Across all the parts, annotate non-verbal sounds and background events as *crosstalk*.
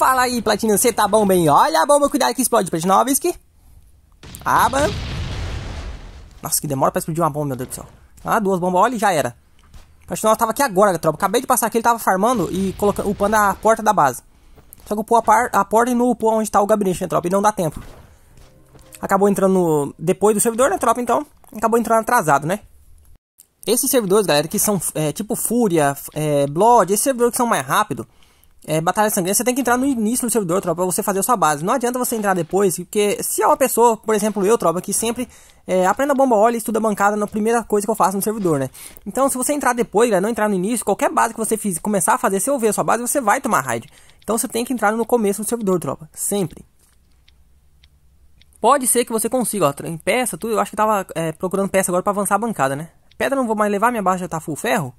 Fala aí, Platina, você tá bom bem? Olha a bomba, cuidado que explode, Platinovski. Aba. Nossa, que demora pra explodir uma bomba, meu Deus do céu. Ah, duas bombas, olha e já era. Platinovski tava aqui agora, tropa. Acabei de passar aqui, ele tava farmando e colocando, upando a porta da base. Só que upou a, par, a porta e não upou onde tá o gabinete, né, tropa? E não dá tempo. Acabou entrando depois do servidor, né, tropa? Então, acabou entrando atrasado, né? Esses servidores, galera, que são é, tipo Fúria, é, Blood, esses servidores que são mais rápidos é, Batalha Sangrenta, você tem que entrar no início do servidor, tropa, pra você fazer a sua base. Não adianta você entrar depois, porque se é uma pessoa, por exemplo eu, tropa, que sempre é, aprenda bomba óleo e estuda bancada na primeira coisa que eu faço no servidor, né? Então, se você entrar depois, né, não entrar no início, qualquer base que você fiz, começar a fazer, se eu ver a sua base, você vai tomar raid. Então, você tem que entrar no começo do servidor, tropa, sempre. Pode ser que você consiga, ó, em peça, tudo, eu acho que tava é, procurando peça agora para avançar a bancada, né? Pedra não vou mais levar, minha base já tá full ferro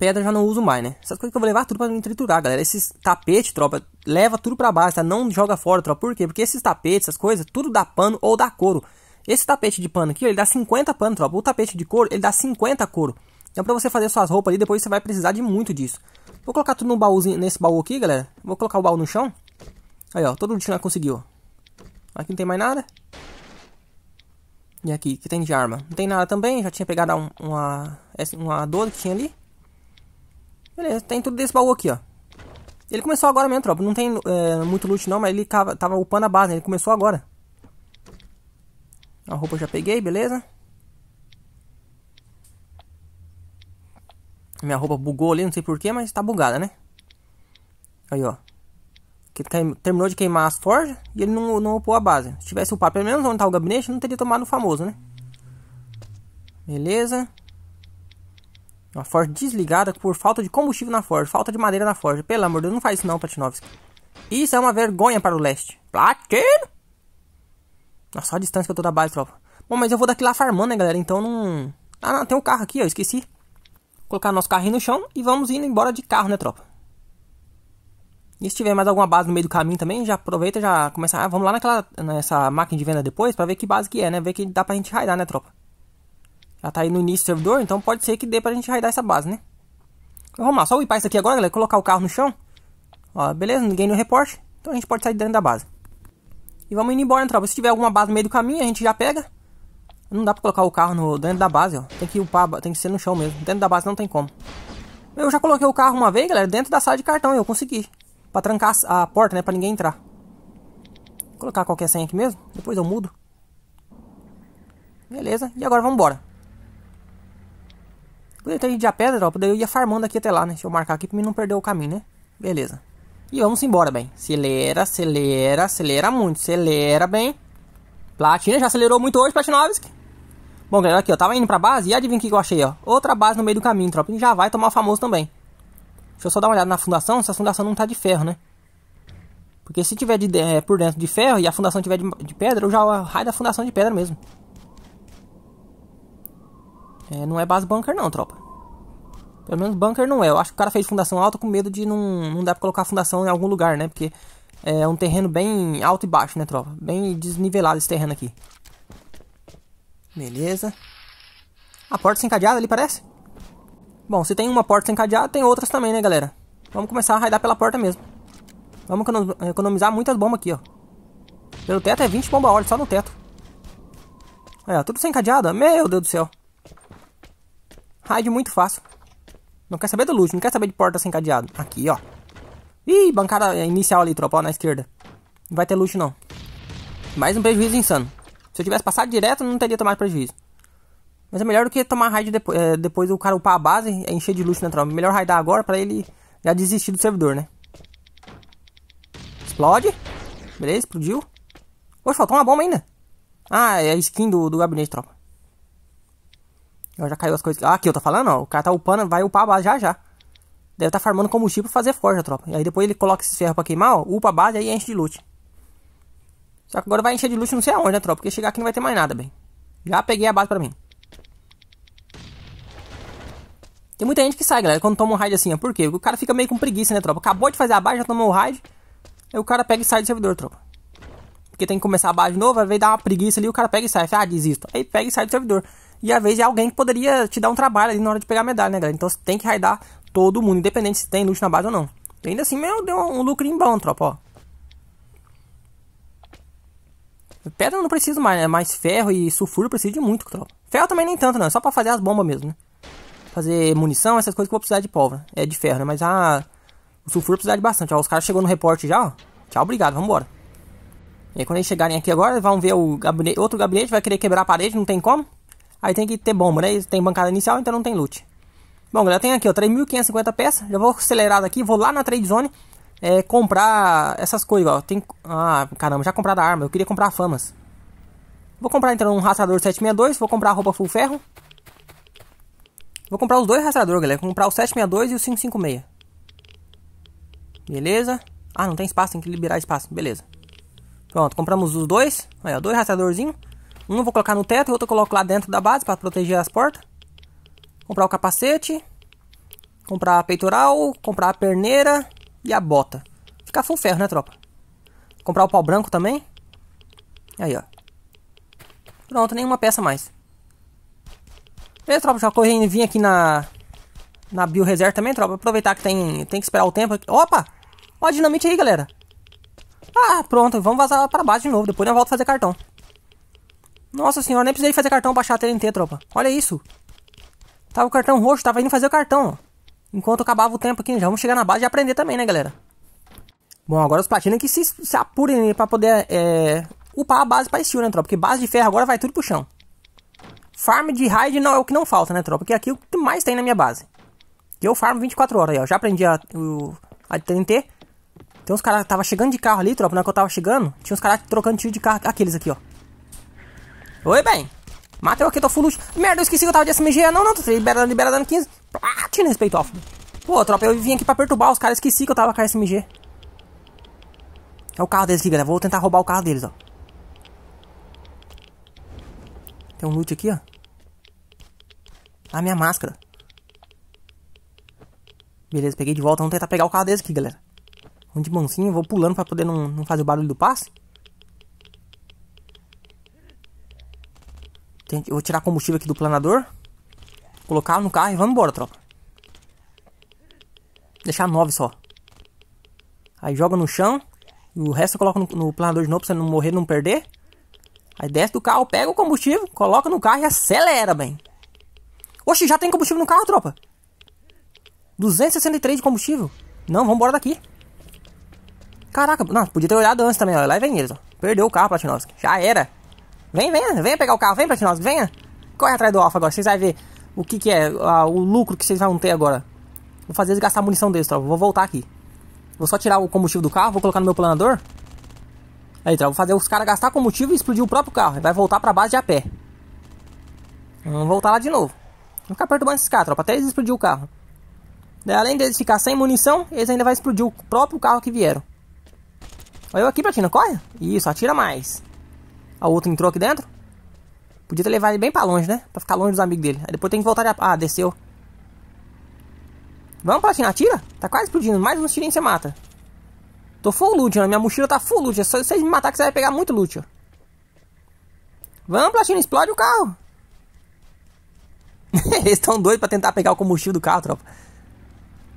pedra já não uso mais, né? Essas coisas que eu vou levar tudo pra triturar, galera. Esses tapetes, tropa, leva tudo pra baixo, tá? Não joga fora, tropa. Por quê? Porque esses tapetes, essas coisas, tudo dá pano ou dá couro. Esse tapete de pano aqui, ele dá 50 pano, tropa. O tapete de couro, ele dá 50 couro. Então pra você fazer suas roupas ali, depois você vai precisar de muito disso. Vou colocar tudo no baúzinho, nesse baú aqui, galera. Vou colocar o baú no chão. Aí, ó, todo o já conseguiu. Aqui não tem mais nada. E aqui, que tem de arma? Não tem nada também, já tinha pegado uma, uma 12 que tinha ali. Beleza, tem tá tudo desse baú aqui, ó. Ele começou agora mesmo, tropa. Não tem é, muito loot não, mas ele tava, tava upando a base, né? Ele começou agora. A roupa eu já peguei, beleza. Minha roupa bugou ali, não sei porquê, mas tá bugada, né? Aí, ó. terminou de queimar as forjas e ele não, não upou a base. Se tivesse upado pelo menos onde tá o gabinete, não teria tomado o famoso, né? Beleza. Uma forja desligada por falta de combustível na forja, falta de madeira na forja. Pelo amor de Deus, não faz isso não, Patinovski. Isso é uma vergonha para o leste. Platino! Nossa, só a distância que eu tô da base, tropa. Bom, mas eu vou daqui lá farmando, né, galera? Então não... Ah, não, tem um carro aqui, ó, esqueci. colocar nosso carrinho no chão e vamos indo embora de carro, né, tropa? E se tiver mais alguma base no meio do caminho também, já aproveita, já começa. Ah, vamos lá naquela, nessa máquina de venda depois pra ver que base que é, né? Ver que dá pra gente raidar, né, tropa? Já tá aí no início do servidor, então pode ser que dê pra gente raidar essa base, né? Então, vamos lá, só upar isso aqui agora, galera. Colocar o carro no chão. Ó, beleza, ninguém no reporte. Então a gente pode sair dentro da base. E vamos indo embora, entrava. Se tiver alguma base no meio do caminho, a gente já pega. Não dá pra colocar o carro no, dentro da base, ó. Tem que upar, tem que ser no chão mesmo. Dentro da base não tem como. Eu já coloquei o carro uma vez, galera, dentro da sala de cartão. Eu consegui. Pra trancar a porta, né? Pra ninguém entrar. Vou colocar qualquer senha aqui mesmo. Depois eu mudo. Beleza. E agora vamos embora. Quando eu de a pedra, tropa, daí eu ia farmando aqui até lá, né? Deixa eu marcar aqui pra mim não perder o caminho, né? Beleza. E vamos embora, bem. Acelera, acelera, acelera muito. Acelera, bem. Platina já acelerou muito hoje, Platinovski. Bom, galera, aqui, ó. Tava indo pra base e adivinha o que eu achei, ó. Outra base no meio do caminho, tropa. E já vai tomar o famoso também. Deixa eu só dar uma olhada na fundação, se a fundação não tá de ferro, né? Porque se tiver de, é, por dentro de ferro e a fundação tiver de, de pedra, eu já raio da fundação de pedra mesmo. É, não é base bunker não, tropa. Pelo menos bunker não é. Eu acho que o cara fez fundação alta com medo de não, não dar pra colocar fundação em algum lugar, né? Porque é um terreno bem alto e baixo, né, tropa? Bem desnivelado esse terreno aqui. Beleza. A porta sem cadeado ali, parece? Bom, se tem uma porta sem cadeado, tem outras também, né, galera? Vamos começar a raidar pela porta mesmo. Vamos economizar muitas bombas aqui, ó. Pelo teto é 20 bombas a hora, só no teto. Olha, tudo sem cadeado. Meu Deus do céu. Raid muito fácil. Não quer saber do loot, não quer saber de porta sem cadeado. Aqui, ó. Ih, bancada inicial ali, tropa, ó, na esquerda. Não vai ter loot, não. Mais um prejuízo insano. Se eu tivesse passado direto, não teria tomado prejuízo. Mas é melhor do que tomar raid depois, é, eh, depois o cara upar a base e encher de loot na tropa. Melhor raidar agora pra ele já desistir do servidor, né? Explode. Beleza, explodiu. Poxa, faltou uma bomba ainda. Ah, é a skin do, do gabinete, tropa eu já caiu as coisas. Ah, aqui eu tô falando, ó. O cara tá upando, vai upar a base já já. Deve tá farmando combustível pra fazer forja, tropa. E aí depois ele coloca esse ferro pra queimar, ó, upa a base e aí enche de loot. Só que agora vai encher de loot não sei aonde, né, tropa? Porque chegar aqui não vai ter mais nada, bem. Já peguei a base pra mim. Tem muita gente que sai, galera, quando toma um raid assim, ó. Por quê? Porque o cara fica meio com preguiça, né, tropa? Acabou de fazer a base, já tomou o raid. Aí o cara pega e sai do servidor, tropa. Porque tem que começar a base de novo, vai dar uma preguiça ali, o cara pega e sai. Ah, desisto. Aí pega e sai do servidor. E a vez é alguém que poderia te dar um trabalho ali na hora de pegar a medalha, né, galera? Então você tem que raidar todo mundo, independente se tem luxo na base ou não. E ainda assim, meu, deu um lucro em bom, tropa, ó. Pedra eu não preciso mais, né? Mas ferro e sulfuro eu preciso de muito, tropa. Ferro também nem tanto, não. É só pra fazer as bombas mesmo, né? Fazer munição, essas coisas que eu vou precisar de pólvora. É de ferro, né? Mas a... Ah, o sulfuro precisa de bastante. Ó, os caras chegou no reporte já, ó. Tchau, obrigado, vambora. E aí, quando eles chegarem aqui agora, vão ver o gabinete, outro gabinete, vai querer quebrar a parede, não tem como. Aí tem que ter bomba, né? Tem bancada inicial, então não tem loot. Bom, galera, tem aqui, ó, 3.550 peças. Já vou acelerar daqui, vou lá na Trade Zone é, comprar essas coisas, ó. Tem... Ah, caramba, já comprada a arma. Eu queria comprar famas. Vou comprar, então, um rastreador 762. Vou comprar a roupa full ferro. Vou comprar os dois rastreadores galera. Vou comprar o 762 e o 556. Beleza. Ah, não tem espaço. Tem que liberar espaço. Beleza. Pronto, compramos os dois. Aí, ó, dois rastreadorzinhos um eu vou colocar no teto e outro eu coloco lá dentro da base para proteger as portas. Comprar o capacete, comprar a peitoral, comprar a perneira e a bota. Ficar full ferro, né, tropa? Comprar o pau branco também. Aí, ó. Pronto, nenhuma peça mais. Beleza, tropa, já corri e vim aqui na na Bio Reserva também, tropa. Aproveitar que tem, tem que esperar o tempo. Opa! Ó a dinamite aí, galera. Ah, pronto. Vamos vazar para baixo de novo. Depois eu volto a fazer cartão. Nossa senhora, nem precisei fazer cartão baixar a TNT, tropa. Olha isso. Tava o cartão roxo, tava indo fazer o cartão. Enquanto acabava o tempo aqui, já vamos chegar na base e aprender também, né, galera? Bom, agora os platinos que se, se apurem pra poder é, upar a base pra steel, né, tropa? Porque base de ferro agora vai tudo pro chão. Farm de raid não é o que não falta, né, tropa? Porque é aqui o que mais tem na minha base. Eu farm 24 horas aí, ó. Já aprendi a, o, a TNT. Tem uns caras que tava chegando de carro ali, tropa. Na hora que eu tava chegando, tinha uns caras trocando tiro de carro. Aqueles aqui, ó. Oi, bem. Matei aqui, tô full loot. Merda, eu esqueci que eu tava de SMG. Não, não, tô liberando libera dano 15. Platina, respeitófono. Pô, tropa, eu vim aqui pra perturbar os caras. Esqueci que eu tava com a SMG. É o carro deles aqui, galera. Vou tentar roubar o carro deles, ó. Tem um loot aqui, ó. Ah, minha máscara. Beleza, peguei de volta. Vamos tentar pegar o carro deles aqui, galera. Vamos de mansinho. Vou pulando pra poder não, não fazer o barulho do passe. Tem, vou tirar combustível aqui do planador. Colocar no carro e vamos embora, tropa. Deixar nove só. Aí joga no chão. E o resto eu coloco no, no planador de novo pra você não morrer, não perder. Aí desce do carro, pega o combustível, coloca no carro e acelera, bem. Oxe, já tem combustível no carro, tropa? 263 de combustível. Não, vamos embora daqui. Caraca, não, podia ter olhado antes também, ó. Lá vem eles, ó. Perdeu o carro, Platinovski. Já era. Vem, vem vem pegar o carro, vem pra nós, venha. Corre atrás do Alfa agora, vocês vão ver o que, que é, a, o lucro que vocês vão ter agora. Vou fazer eles gastar a munição deles, tropa. Vou voltar aqui. Vou só tirar o combustível do carro, vou colocar no meu planador. Aí, tropa, vou fazer os caras gastar combustível e explodir o próprio carro. Vai voltar pra base de a pé. Vamos voltar lá de novo. Vou ficar perturbando esses caras, tropa, até eles explodir o carro. Daí, além deles ficar sem munição, eles ainda vão explodir o próprio carro que vieram. Olha eu aqui, Platina, corre. Isso, atira mais. A outra entrou aqui dentro? Podia ter levado ele bem pra longe, né? Pra ficar longe dos amigos dele. Aí depois tem que voltar de... Ah, desceu. Vamos, Platina, atira. Tá quase explodindo. Mais um tirinhos você mata. Tô full loot, né? Minha mochila tá full loot. É só vocês me matar que você vai pegar muito loot, ó. Vamos, Platina, explode o carro. *laughs* Eles estão doidos pra tentar pegar o combustível do carro, tropa.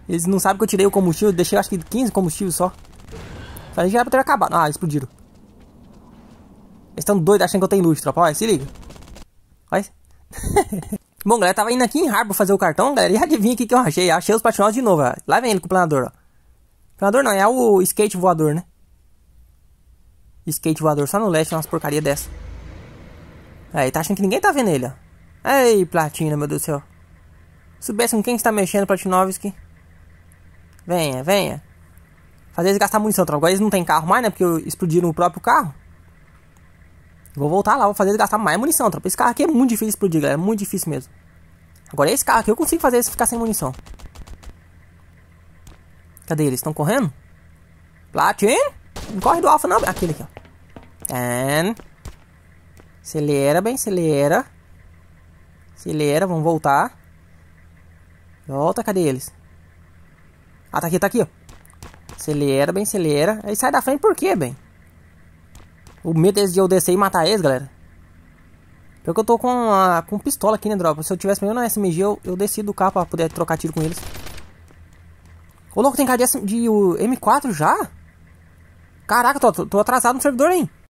Eles não sabem que eu tirei o combustível. Deixei, acho que 15 combustíveis só. Só já era pra ter acabado. Ah, explodiram estão doidos achando que eu tenho luz, tropa. se liga. Olha. *laughs* Bom, galera, tava indo aqui em Harbour fazer o cartão, galera. E adivinha o que, eu achei? Achei os patinosos de novo, ó. Lá vem ele com o planador, ó. Planador não, é o skate voador, né? Skate voador, só no leste, umas porcaria dessa. Aí, tá achando que ninguém tá vendo ele, ó. Ei, Platina, meu Deus do céu. Soubesse com quem está mexendo, Platinovski. Venha, venha. Fazer eles gastar munição, tropa. Agora eles não tem carro mais, né? Porque explodiram o próprio carro. Vou voltar lá, vou fazer ele gastar mais munição, tropa. Esse carro aqui é muito difícil explodir, galera. É muito difícil mesmo. Agora esse carro aqui eu consigo fazer esse ficar sem munição. Cadê eles? Estão correndo? Platin! Não corre do alfa não. Aquele aqui, ó. And... Acelera, bem, acelera. Acelera, vamos voltar. Volta, cadê eles? Ah, tá aqui, tá aqui, ó. Acelera, bem, acelera. Aí sai da frente por quê, bem? O medo é de eu descer e matar eles, galera. Porque eu tô com, uma, com pistola aqui, né, droga? Se eu tivesse mesmo na SMG, eu, eu desci do carro pra poder trocar tiro com eles. Ô, louco, tem cara de, de, M4 já? Caraca, tô, tô atrasado no servidor, hein?